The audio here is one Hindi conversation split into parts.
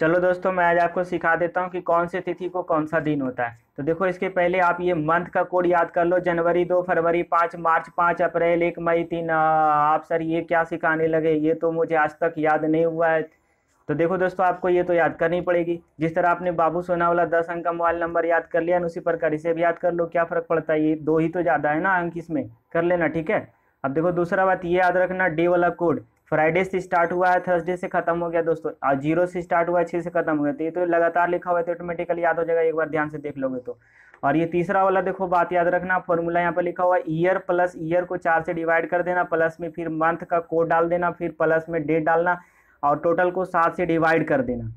चलो दोस्तों मैं आज आपको सिखा देता हूँ कि कौन से तिथि को कौन सा दिन होता है तो देखो इसके पहले आप ये मंथ का कोड याद कर लो जनवरी दो फरवरी पाँच मार्च पाँच अप्रैल एक मई तीन आप सर ये क्या सिखाने लगे ये तो मुझे आज तक याद नहीं हुआ है तो देखो दोस्तों आपको ये तो याद करनी पड़ेगी जिस तरह आपने बाबू सोना वाला दस अंक का मोबाइल नंबर याद कर लिया उसी प्रकार इसे भी याद कर लो क्या फ़र्क पड़ता है ये दो ही तो ज़्यादा है ना अंक इसमें कर लेना ठीक है अब देखो दूसरा बात ये याद रखना डे वाला कोड फ्राइडे से स्टार्ट हुआ है थर्सडे से खत्म हो गया दोस्तों और जीरो से स्टार्ट हुआ है छह से खत्म हो गया तो ये तो लगातार लिखा हुआ है तो ऑटोमेटिकली याद हो जाएगा एक बार ध्यान से देख लोगे तो और ये तीसरा वाला देखो बात याद रखना फॉर्मूला यहाँ पर लिखा हुआ है ईयर प्लस ईयर को चार से डिवाइड कर देना प्लस में फिर मंथ का कोड डाल देना फिर प्लस में डेट डालना और टोटल को सात से डिवाइड कर देना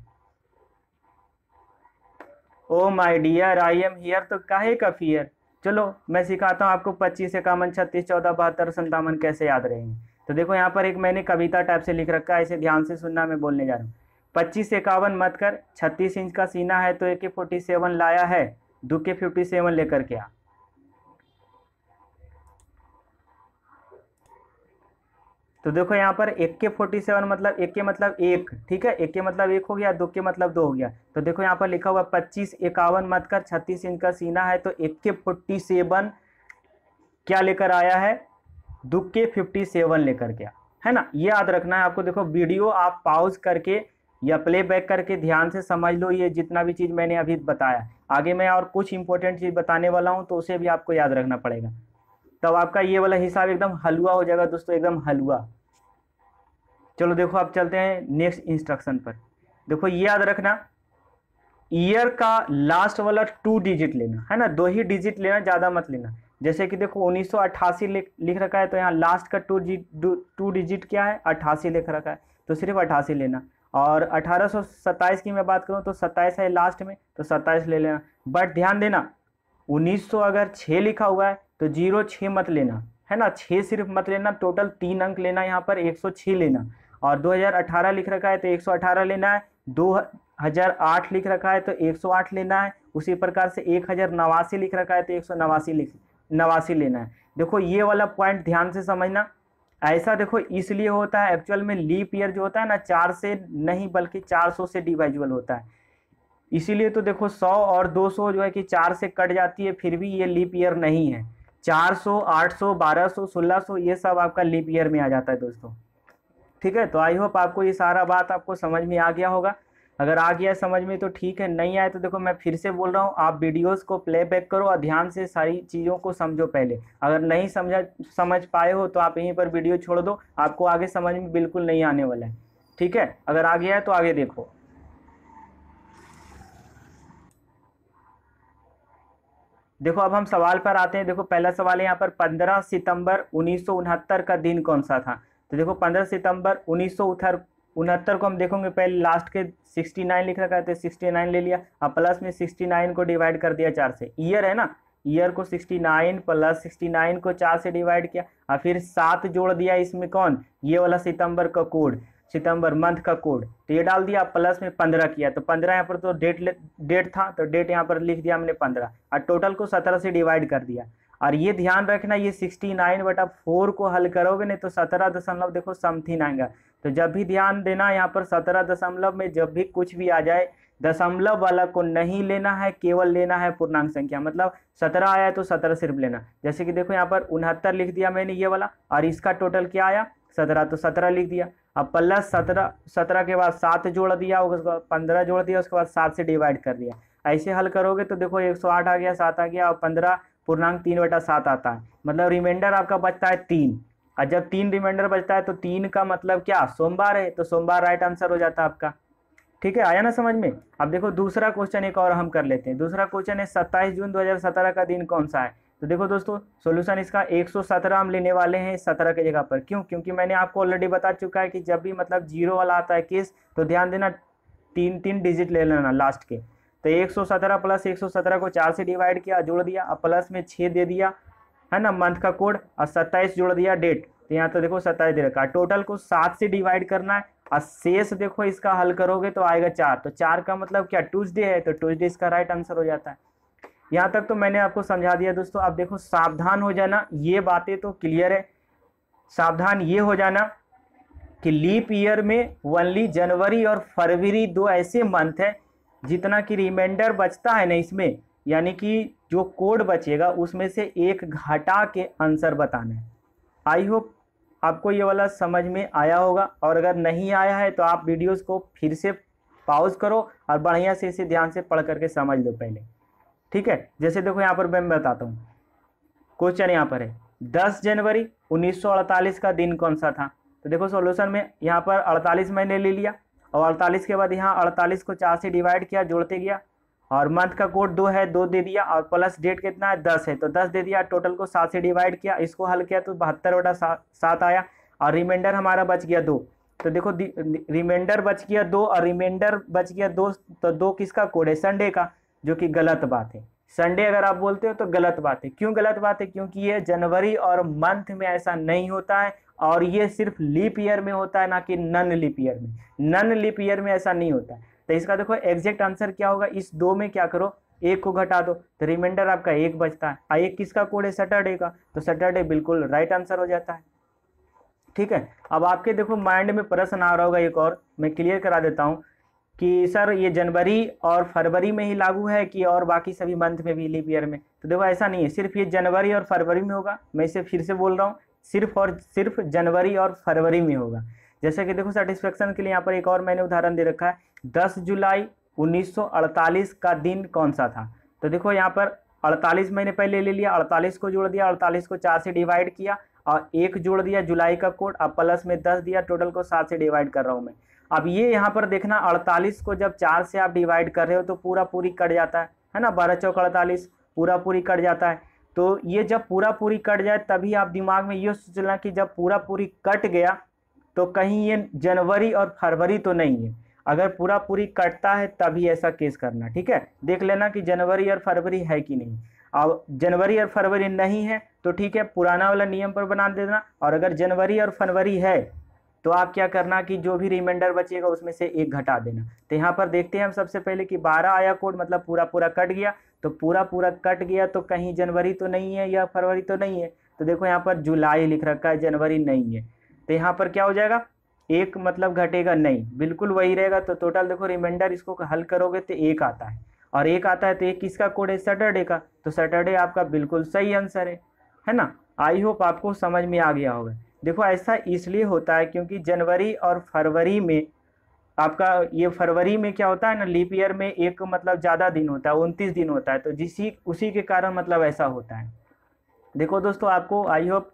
oh my dear I am here तो काहे का फियर चलो मैं सिखाता हूँ आपको पच्चीस इक्यावन छत्तीस चौदह बहत्तर संतावन कैसे याद रहेंगे तो देखो यहाँ पर एक मैंने कविता टाइप से लिख रखा है इसे ध्यान से सुनना मैं बोलने जा रहा हूँ पच्चीस इक्यावन मत कर छत्तीस इंच का सीना है तो ए फोर्टी सेवन लाया है दो के फिफ्टी सेवन लेकर के आ तो देखो यहाँ पर एक के फोर्टी सेवन मतलब एक के मतलब एक ठीक है एक के मतलब एक हो गया दो के मतलब दो हो गया तो देखो यहाँ पर लिखा हुआ पच्चीस इक्यावन मत कर छत्तीस इंच का सीना है तो एक के फोर्टी सेवन क्या लेकर आया है दुख के फिफ्टी सेवन लेकर के है ना ये याद रखना है आपको देखो वीडियो आप पाउज करके या प्ले बैक करके ध्यान से समझ लो ये जितना भी चीज़ मैंने अभी बताया आगे मैं और कुछ इंपॉर्टेंट चीज़ बताने वाला हूँ तो उसे भी आपको याद रखना पड़ेगा तब तो आपका ये वाला हिसाब एकदम हलवा हो जाएगा दोस्तों एकदम हलवा चलो देखो आप चलते हैं नेक्स्ट इंस्ट्रक्शन पर देखो ये याद रखना ईयर का लास्ट वाला टू डिजिट लेना है ना दो ही डिजिट लेना ज़्यादा मत लेना जैसे कि देखो 1988 लिख लिख रखा है तो यहाँ लास्ट का टू डिजिट टू डिजिट क्या है अट्ठासी लिख रखा है तो सिर्फ अट्ठासी लेना और अठारह की मैं बात करूँ तो सत्ताईस है लास्ट में तो सत्ताईस ले लेना बट ध्यान देना 1900 अगर छः लिखा हुआ है तो जीरो छः मत लेना है ना छः सिर्फ मत लेना टोटल तीन अंक लेना यहाँ पर छः लेना और अठारह लिख रखा है तो अठारह लेना है दो हज़ार आठ लिख रखा है तो एक सौ आठ लेना है उसी प्रकार से एक हज़ार नवासी लिख रखा है तो एक सौ नवासी लिख नवासी लेना है देखो ये वाला पॉइंट ध्यान से समझना ऐसा देखो इसलिए होता है एक्चुअल में लीप ईयर जो होता है ना चार से नहीं बल्कि चार सौ से डिवाइजल होता है इसीलिए तो देखो सौ और दो सौ जो है कि चार से कट जाती है फिर भी ये लीप ईयर नहीं है चार सौ आठ सौ बारह सौ सोलह सौ ये सब आपका लीप ईयर में आ जाता है दोस्तों ठीक है तो आई होप आपको ये सारा बात आपको समझ में आ गया होगा अगर आ गया समझ में तो ठीक है नहीं आए तो देखो मैं फिर से बोल रहा हूँ आप वीडियोस को प्ले बैक करो और ध्यान से सारी चीज़ों को समझो पहले अगर नहीं समझा समझ पाए हो तो आप यहीं पर वीडियो छोड़ दो आपको आगे समझ में बिल्कुल नहीं आने वाला है ठीक है अगर आ गया है तो आगे देखो देखो अब हम सवाल पर आते हैं देखो पहला सवाल है यहाँ पर पंद्रह सितंबर उन्नीस का दिन कौन सा था तो देखो पंद्रह सितंबर उन्नीस उनहत्तर को हम देखोगे पहले लास्ट के 69 लिख रखा था 69 तो ले लिया अब हाँ, प्लस में 69 को डिवाइड कर दिया चार से ईयर है ना ईयर को 69 प्लस 69 को चार से डिवाइड किया और हाँ, फिर सात जोड़ दिया इसमें कौन ये वाला सितंबर का कोड सितंबर मंथ का कोड तो ये डाल दिया प्लस में पंद्रह किया तो पंद्रह यहाँ पर तो डेट डेट था तो डेट यहाँ पर लिख दिया हमने पंद्रह और हाँ, टोटल को सत्रह से डिवाइड कर दिया और ये ध्यान रखना ये सिक्सटी नाइन बटा फोर को हल करोगे नहीं तो सत्रह दशमलव देखो समथिंग आएगा तो जब भी ध्यान देना यहाँ पर सत्रह दशमलव में जब भी कुछ भी आ जाए दशमलव वाला को नहीं लेना है केवल लेना है पूर्णांक संख्या मतलब सत्रह आया तो सत्रह सिर्फ लेना जैसे कि देखो यहाँ पर उनहत्तर लिख दिया मैंने ये वाला और इसका टोटल क्या आया सत्रह तो सत्रह लिख दिया अब प्लस सत्रह सत्रह के बाद सात जोड़ दिया उसके बाद पंद्रह जोड़ दिया उसके बाद सात से डिवाइड कर दिया ऐसे हल करोगे तो देखो एक सौ आठ आ गया सात आ गया और पंद्रह पूर्णांक तीन बटा सात आता है मतलब रिमाइंडर आपका बचता है तीन और जब तीन रिमाइंडर बचता है तो तीन का मतलब क्या सोमवार है तो सोमवार राइट आंसर हो जाता है आपका ठीक है आया ना समझ में अब देखो दूसरा क्वेश्चन एक और हम कर लेते हैं दूसरा क्वेश्चन है सत्ताईस जून दो का दिन कौन सा है तो देखो दोस्तों सोल्यूशन इसका एक हम लेने वाले हैं सत्रह की जगह पर क्यों क्योंकि मैंने आपको ऑलरेडी बता चुका है कि जब भी मतलब जीरो वाला आता है केस तो ध्यान देना तीन तीन डिजिट ले लेना लास्ट के तो 117 प्लस 117 को चार से डिवाइड किया जोड़ दिया और प्लस में छः दे दिया है ना मंथ का कोड और सत्ताईस जोड़ दिया डेट तो यहाँ तो देखो सत्ताईस दे रखा टोटल को सात से डिवाइड करना है और शेष देखो इसका हल करोगे तो आएगा चार तो चार का मतलब क्या ट्यूजडे है तो ट्यूजडे इसका राइट आंसर हो जाता है यहाँ तक तो मैंने आपको समझा दिया दोस्तों आप देखो सावधान हो जाना ये बातें तो क्लियर है सावधान ये हो जाना कि लीप ईयर में ओनली जनवरी और फरवरी दो ऐसे मंथ है जितना कि रिमाइंडर बचता है ना इसमें यानी कि जो कोड बचेगा उसमें से एक घटा के आंसर बताना है आई होप आपको ये वाला समझ में आया होगा और अगर नहीं आया है तो आप वीडियोस को फिर से पॉज करो और बढ़िया से इसे ध्यान से पढ़ करके समझ लो पहले ठीक है जैसे देखो यहाँ पर मैं बताता हूँ क्वेश्चन यहाँ पर है दस जनवरी 1948 का दिन कौन सा था तो देखो सॉल्यूशन में यहाँ पर 48 मैंने ले लिया और अड़तालीस के बाद यहाँ अड़तालीस को चार से डिवाइड किया जोड़ते गया और मंथ का कोड दो है दो दे दिया और प्लस डेट कितना है दस है तो दस दे दिया टोटल को सात से डिवाइड किया इसको हल किया तो बहत्तर वटा सात आया और रिमाइंडर हमारा बच गया दो तो देखो रिमाइंडर बच गया दो और रिमाइंडर बच गया दो तो दो किसका कोड है संडे का जो कि गलत बात है संडे अगर आप बोलते हो तो गलत बात है क्यों गलत बात है क्योंकि ये जनवरी और मंथ में ऐसा नहीं होता है और ये सिर्फ लीप ईयर में होता है ना कि नन लीप ईयर में नन लीप ईयर में ऐसा नहीं होता है तो इसका देखो एग्जैक्ट आंसर क्या होगा इस दो में क्या करो एक को घटा दो तो रिमाइंडर आपका एक बचता है एक किसका कोड है सैटरडे का तो सैटरडे बिल्कुल राइट आंसर हो जाता है ठीक है अब आपके देखो माइंड में प्रश्न आ रहा होगा एक और मैं क्लियर करा देता हूँ कि सर ये जनवरी और फरवरी में ही लागू है कि और बाकी सभी मंथ में भी लीप ईयर में तो देखो ऐसा नहीं है सिर्फ ये जनवरी और फरवरी में होगा मैं इसे फिर से बोल रहा हूँ सिर्फ और सिर्फ जनवरी और फरवरी में होगा जैसे कि देखो सेटिस्फेक्शन के लिए यहाँ पर एक और मैंने उदाहरण दे रखा है दस जुलाई 1948 का दिन कौन सा था तो देखो यहाँ पर 48 मैंने पहले ले लिया 48 को जोड़ दिया 48 को चार से डिवाइड किया और एक जोड़ दिया जुलाई का कोड और प्लस में दस दिया टोटल को सात से डिवाइड कर रहा हूँ मैं अब ये यहाँ पर देखना अड़तालीस को जब चार से आप डिवाइड कर रहे हो तो पूरा पूरी कट जाता है है ना बारह चौक अड़तालीस पूरा पूरी कट जाता है तो ये जब पूरा पूरी कट जाए तभी आप दिमाग में ये सोचना कि जब पूरा पूरी कट गया तो कहीं ये जनवरी और फरवरी तो नहीं है अगर पूरा पूरी कटता है तभी ऐसा केस करना ठीक है देख लेना कि जनवरी और फरवरी है कि नहीं अब जनवरी और फरवरी नहीं है तो ठीक है पुराना वाला नियम पर बना देना और अगर जनवरी और फरवरी है तो आप क्या करना कि जो भी रिमाइंडर बचेगा उसमें से एक घटा देना तो यहाँ पर देखते हैं हम सबसे पहले कि बारह आया कोड मतलब पूरा पूरा कट गया तो पूरा पूरा कट गया तो कहीं जनवरी तो नहीं है या फरवरी तो नहीं है तो देखो यहाँ पर जुलाई लिख रखा है जनवरी नहीं है तो यहाँ पर क्या हो जाएगा एक मतलब घटेगा नहीं बिल्कुल वही रहेगा तो टोटल देखो रिमाइंडर इसको हल करोगे तो एक आता है और एक आता है तो एक किसका कोड है सैटरडे का तो सैटरडे आपका बिल्कुल सही आंसर है है ना आई होप आपको समझ में आ गया होगा देखो ऐसा इसलिए होता है क्योंकि जनवरी और फरवरी में आपका ये फरवरी में क्या होता है ना लीप ईयर में एक मतलब ज़्यादा दिन होता है उनतीस दिन होता है तो जिसी उसी के कारण मतलब ऐसा होता है देखो दोस्तों आपको आई होप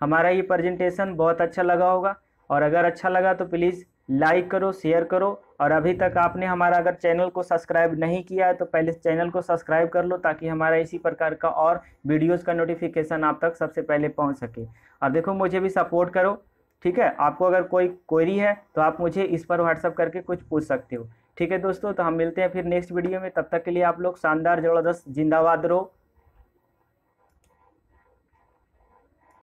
हमारा ये प्रेजेंटेशन बहुत अच्छा लगा होगा और अगर अच्छा लगा तो प्लीज़ लाइक करो शेयर करो और अभी तक आपने हमारा अगर चैनल को सब्सक्राइब नहीं किया है तो पहले चैनल को सब्सक्राइब कर लो ताकि हमारा इसी प्रकार का और वीडियोस का नोटिफिकेशन आप तक सबसे पहले पहुंच सके और देखो मुझे भी सपोर्ट करो ठीक है आपको अगर कोई क्वेरी है तो आप मुझे इस पर व्हाट्सअप करके कुछ पूछ सकते हो ठीक है दोस्तों तो हम मिलते हैं फिर नेक्स्ट वीडियो में तब तक के लिए आप लोग शानदार ज़बरदस्त जिंदाबाद रहो